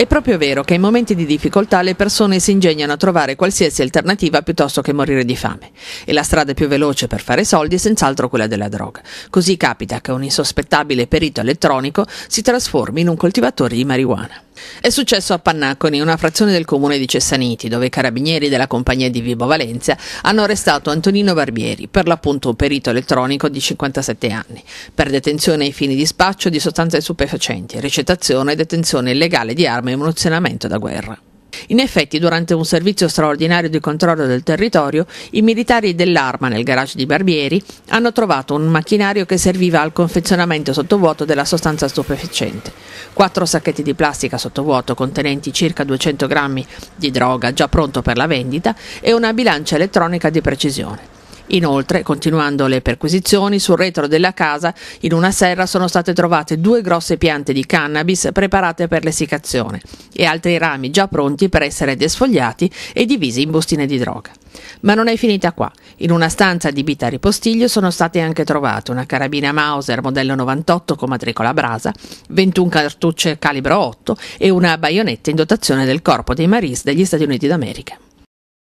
È proprio vero che in momenti di difficoltà le persone si ingegnano a trovare qualsiasi alternativa piuttosto che morire di fame. E la strada più veloce per fare soldi è senz'altro quella della droga. Così capita che un insospettabile perito elettronico si trasformi in un coltivatore di marijuana. È successo a Pannaconi, una frazione del comune di Cessaniti, dove i carabinieri della compagnia di Vibo Valencia hanno arrestato Antonino Barbieri, per l'appunto un perito elettronico di 57 anni, per detenzione ai fini di spaccio di sostanze stupefacenti, recettazione e detenzione illegale di armi enorme emozionamento da guerra. In effetti, durante un servizio straordinario di controllo del territorio, i militari dell'arma nel garage di Barbieri hanno trovato un macchinario che serviva al confezionamento sottovuoto della sostanza stupefacente. Quattro sacchetti di plastica sottovuoto contenenti circa 200 grammi di droga già pronto per la vendita e una bilancia elettronica di precisione. Inoltre, continuando le perquisizioni, sul retro della casa, in una serra, sono state trovate due grosse piante di cannabis preparate per l'essiccazione e altri rami già pronti per essere desfogliati e divisi in bustine di droga. Ma non è finita qua. In una stanza adibita a ripostiglio sono state anche trovate una carabina Mauser modello 98 con matricola brasa, 21 cartucce calibro 8 e una baionetta in dotazione del corpo dei Maris degli Stati Uniti d'America.